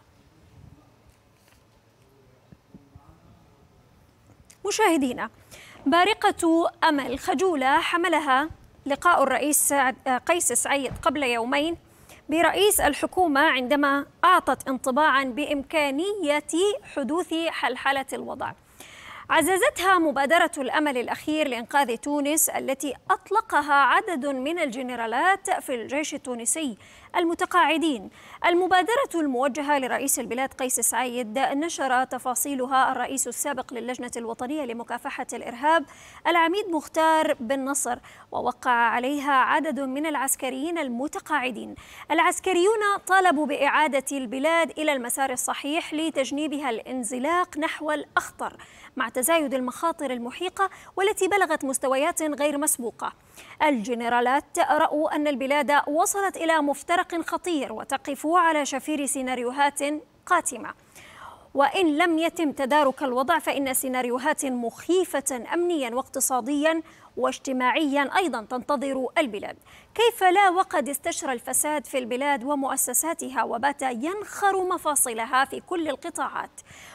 مشاهدينا بارقة أمل خجولة حملها لقاء الرئيس قيس سعيد قبل يومين برئيس الحكومة عندما أعطت انطباعا بإمكانية حدوث حلحلة الوضع عززتها مبادرة الأمل الأخير لإنقاذ تونس التي أطلقها عدد من الجنرالات في الجيش التونسي المتقاعدين المبادرة الموجهة لرئيس البلاد قيس سعيد نشر تفاصيلها الرئيس السابق للجنة الوطنية لمكافحة الإرهاب العميد مختار بن نصر ووقع عليها عدد من العسكريين المتقاعدين العسكريون طالبوا بإعادة البلاد إلى المسار الصحيح لتجنيبها الانزلاق نحو الأخطر مع تزايد المخاطر المحيقة والتي بلغت مستويات غير مسبوقة الجنرالات رأوا أن البلاد وصلت إلى مفترق خطير وتقف على شفير سيناريوهات قاتمة وإن لم يتم تدارك الوضع فإن سيناريوهات مخيفة أمنيا واقتصاديا واجتماعيا أيضا تنتظر البلاد كيف لا وقد استشرى الفساد في البلاد ومؤسساتها وبات ينخر مفاصلها في كل القطاعات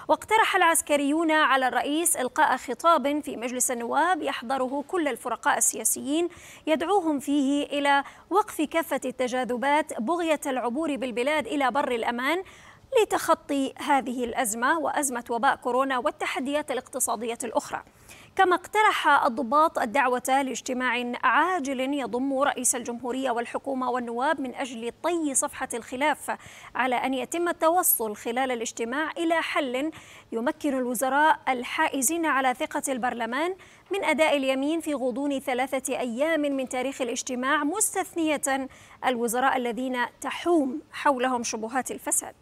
واقترح العسكريون على الرئيس إلقاء خطاب في مجلس النواب يحضره كل الفرقاء السياسيين يدعوهم فيه إلى وقف كافة التجاذبات بغية العبور بالبلاد إلى بر الأمان لتخطي هذه الأزمة وأزمة وباء كورونا والتحديات الاقتصادية الأخرى كما اقترح الضباط الدعوة لاجتماع عاجل يضم رئيس الجمهورية والحكومة والنواب من أجل طي صفحة الخلاف على أن يتم التوصل خلال الاجتماع إلى حل يمكن الوزراء الحائزين على ثقة البرلمان من أداء اليمين في غضون ثلاثة أيام من تاريخ الاجتماع مستثنية الوزراء الذين تحوم حولهم شبهات الفساد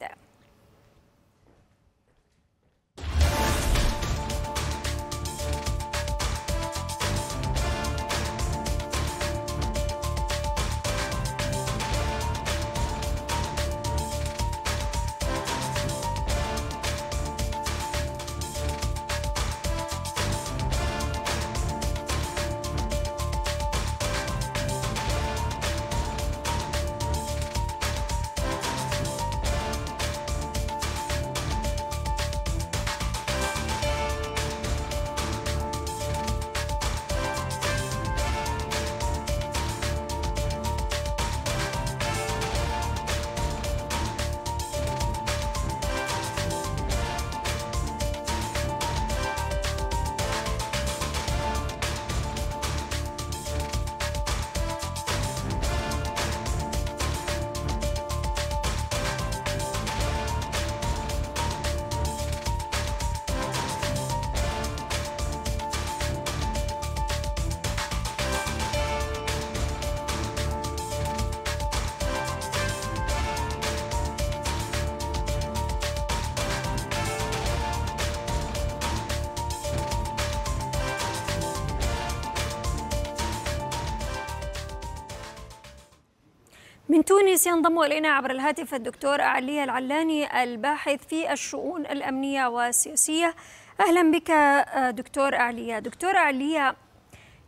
من تونس ينضم إلينا عبر الهاتف الدكتور علي العلاني الباحث في الشؤون الأمنية والسياسية أهلا بك آه، دكتور عليا دكتور عليا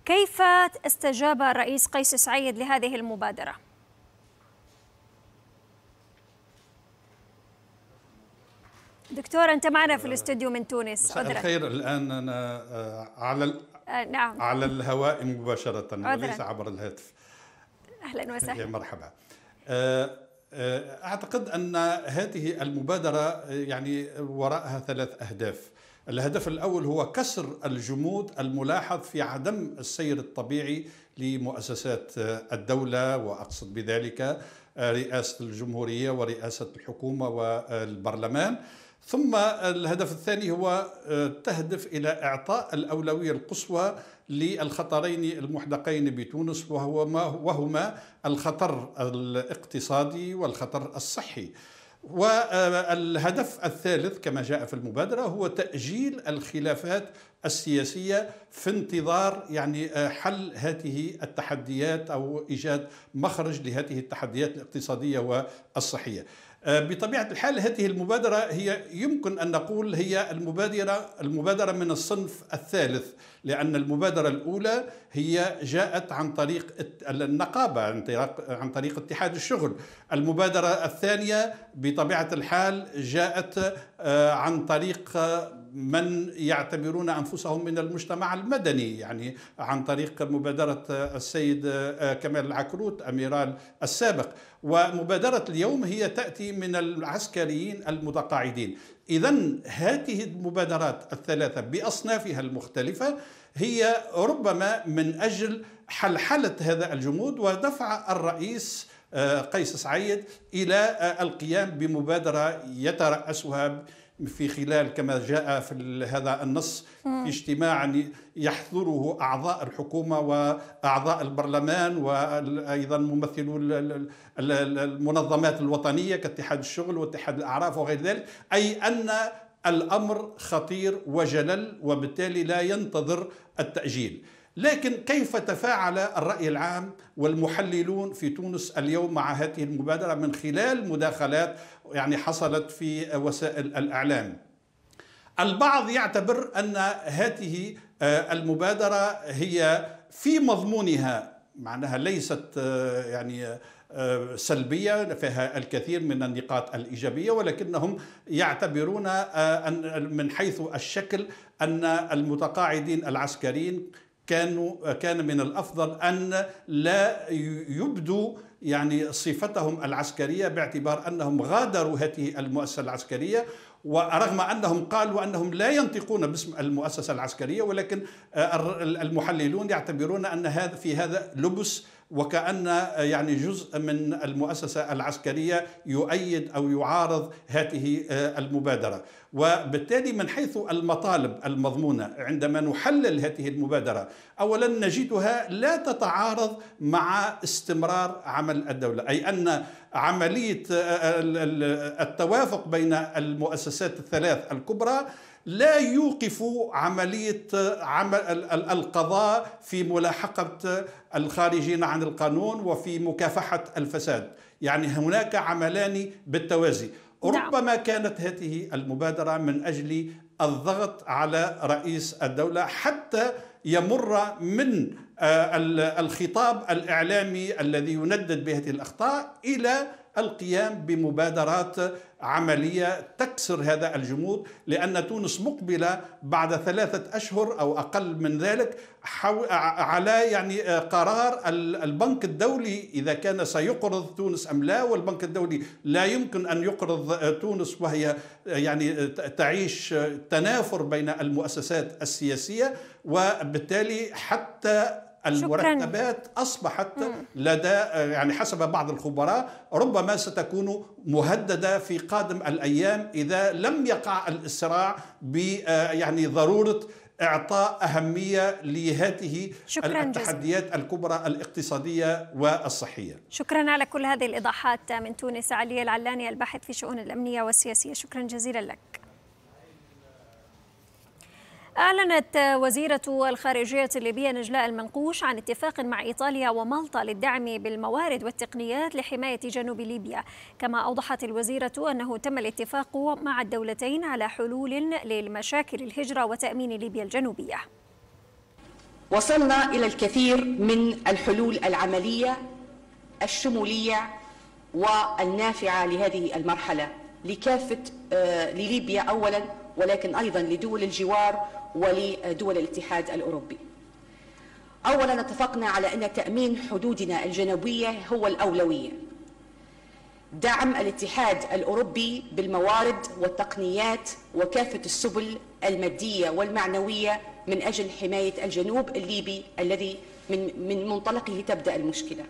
كيف استجاب الرئيس قيس سعيد لهذه المبادرة؟ دكتور أنت معنا في الاستوديو من تونس مساء الخير الآن أنا آه، على آه، نعم على الهواء مباشرة وليس عبر الهاتف اهلا وسهلا مرحبا آه، آه، اعتقد ان هذه المبادره آه، يعني وراءها ثلاث اهداف. الهدف الاول هو كسر الجمود الملاحظ في عدم السير الطبيعي لمؤسسات الدوله واقصد بذلك رئاسه الجمهوريه ورئاسه الحكومه والبرلمان. ثم الهدف الثاني هو تهدف الى اعطاء الاولويه القصوى للخطرين المحدقين بتونس وهو ما وهما الخطر الاقتصادي والخطر الصحي والهدف الثالث كما جاء في المبادرة هو تأجيل الخلافات السياسية في انتظار يعني آه، حل هذه التحديات أو إيجاد مخرج لهذه التحديات الاقتصادية والصحية آه، بطبيعة الحال هذه المبادرة هي يمكن أن نقول هي المبادرة المبادرة من الصنف الثالث لأن المبادرة الأولى هي جاءت عن طريق النقابة عن طريق عن طريق اتحاد الشغل المبادرة الثانية بطبيعة الحال جاءت آه، عن طريق من يعتبرون أنفسهم من المجتمع المدني يعني عن طريق مبادرة السيد آه، كمال العكروت أميرال السابق ومبادرة اليوم هي تأتي من العسكريين المتقاعدين إذا هذه المبادرات الثلاثة بأصنافها المختلفة هي ربما من أجل حلحلة هذا الجمود ودفع الرئيس آه، قيس سعيد إلى آه، القيام بمبادرة يترأسها في خلال كما جاء في هذا النص في اجتماع يحضره اعضاء الحكومه واعضاء البرلمان وايضا ممثلو المنظمات الوطنيه كاتحاد الشغل واتحاد الاعراف وغير ذلك اي ان الامر خطير وجلل وبالتالي لا ينتظر التاجيل لكن كيف تفاعل الرأي العام والمحللون في تونس اليوم مع هذه المبادرة من خلال مداخلات يعني حصلت في وسائل الإعلام البعض يعتبر أن هذه آه، المبادرة هي في مضمونها معناها ليست آه، يعني آه، سلبية فيها الكثير من النقاط الإيجابية ولكنهم يعتبرون أن من حيث الشكل أن المتقاعدين العسكريين كانوا كان من الافضل ان لا يبدوا يعني صفتهم العسكريه باعتبار انهم غادروا هذه المؤسسه العسكريه ورغم انهم قالوا انهم لا ينطقون باسم المؤسسه العسكريه ولكن آه، المحللون يعتبرون ان هذا في هذا لبس وكأن آه، يعني جزء من المؤسسة العسكرية يؤيد أو يعارض هذه آه، المبادرة وبالتالي من حيث المطالب المضمونة عندما نحلل هذه المبادرة أولا نجدها لا تتعارض مع استمرار عمل الدولة أي أن عملية آه، التوافق بين المؤسسات الثلاث الكبرى لا يوقف عملية عمل القضاء في ملاحقة الخارجين عن القانون وفي مكافحة الفساد يعني هناك عملان بالتوازي نعم. ربما كانت هذه المبادرة من أجل الضغط على رئيس الدولة حتى يمر من آه، الخطاب الإعلامي الذي يندد بهذه الأخطاء إلى القيام بمبادرات عملية تكسر هذا الجمود لأن تونس مقبلة بعد ثلاثة أشهر أو أقل من ذلك على يعني آه، قرار البنك الدولي إذا كان سيقرض تونس أم لا والبنك الدولي لا يمكن أن يقرض آه، تونس وهي آه، يعني تعيش تنافر بين المؤسسات السياسية وبالتالي حتى المرتبات شكرا. أصبحت مم. لدى يعني حسب بعض الخبراء ربما ستكون مهددة في قادم الأيام إذا لم يقع الإسراع ب آه، يعني ضرورة إعطاء أهمية لهذه التحديات جزء. الكبرى الاقتصادية والصحية شكرا على كل هذه الإيضاحات من تونس علي العلاني الباحث في شؤون الأمنية والسياسية شكرا جزيلا لك أعلنت وزيرة الخارجية الليبية نجلاء المنقوش عن اتفاق مع إيطاليا ومالطا للدعم بالموارد والتقنيات لحماية جنوب ليبيا كما أوضحت الوزيرة أنه تم الاتفاق مع الدولتين على حلول للمشاكل الهجرة وتأمين ليبيا الجنوبية وصلنا إلى الكثير من الحلول العملية الشمولية والنافعة لهذه المرحلة لكافة آه، لليبيا أولاً ولكن أيضا لدول الجوار ولدول الاتحاد الأوروبي أولا اتفقنا على أن تأمين حدودنا الجنوبية هو الأولوية دعم الاتحاد الأوروبي بالموارد والتقنيات وكافة السبل المادية والمعنوية من أجل حماية الجنوب الليبي الذي من منطلقه تبدأ المشكلة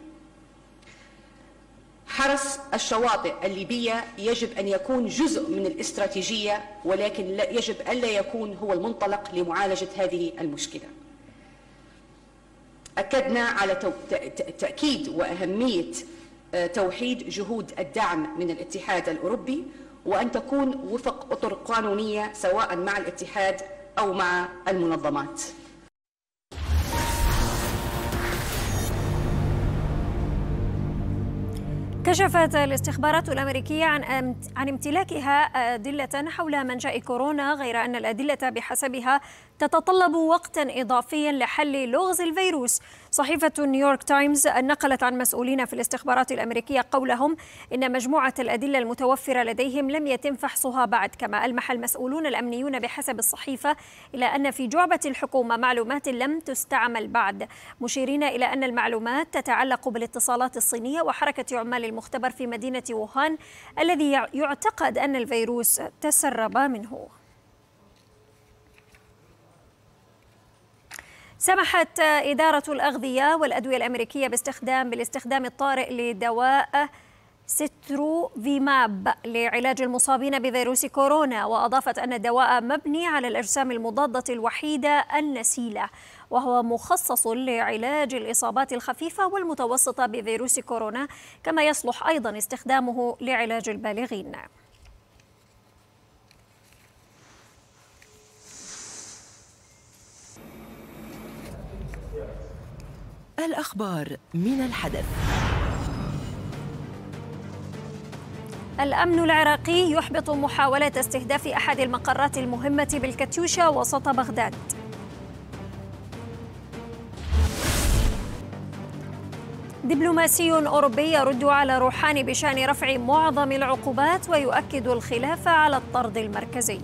حرس الشواطئ الليبية يجب أن يكون جزء من الاستراتيجية ولكن يجب ألا يكون هو المنطلق لمعالجة هذه المشكلة أكدنا على تأكيد وأهمية آه، توحيد جهود الدعم من الاتحاد الأوروبي وأن تكون وفق أطر قانونية سواء مع الاتحاد أو مع المنظمات كشفت الاستخبارات الأمريكية عن عن امتلاكها أدلة آه، حول منشأ كورونا غير أن الأدلة بحسبها تتطلب وقتا إضافيا لحل لغز الفيروس صحيفة نيويورك تايمز نقلت عن مسؤولين في الاستخبارات الأمريكية قولهم إن مجموعة الأدلة المتوفرة لديهم لم يتم فحصها بعد كما ألمح المسؤولون الأمنيون بحسب الصحيفة إلى أن في جعبة الحكومة معلومات لم تستعمل بعد مشيرين إلى أن المعلومات تتعلق بالاتصالات الصينية وحركة عمال المختبر في مدينة ووهان الذي يعتقد أن الفيروس تسرب منه سمحت إدارة الأغذية والأدوية الأمريكية باستخدام بالاستخدام الطارئ لدواء سترو فيماب لعلاج المصابين بفيروس كورونا وأضافت أن الدواء مبني على الأجسام المضادة الوحيدة النسيلة وهو مخصص لعلاج الإصابات الخفيفة والمتوسطة بفيروس كورونا كما يصلح أيضا استخدامه لعلاج البالغين الأخبار من الحدث الأمن العراقي يحبط محاولة استهداف أحد المقرات المهمة بالكاتيوشا وسط بغداد دبلوماسي أوروبي يرد على روحاني بشأن رفع معظم العقوبات ويؤكد الخلاف على الطرد المركزي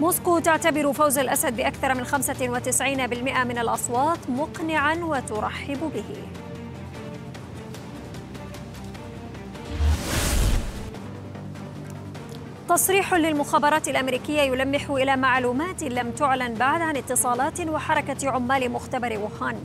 موسكو تعتبر فوز الأسد بأكثر من 95% من الأصوات مقنعا وترحب به تصريح للمخابرات الأمريكية يلمح إلى معلومات لم تعلن بعد عن اتصالات وحركة عمال مختبر ووهان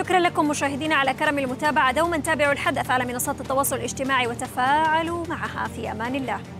شكرا لكم مشاهدينا على كرم المتابعة دوما تابعوا الحدث على منصات التواصل الاجتماعي وتفاعلوا معها في أمان الله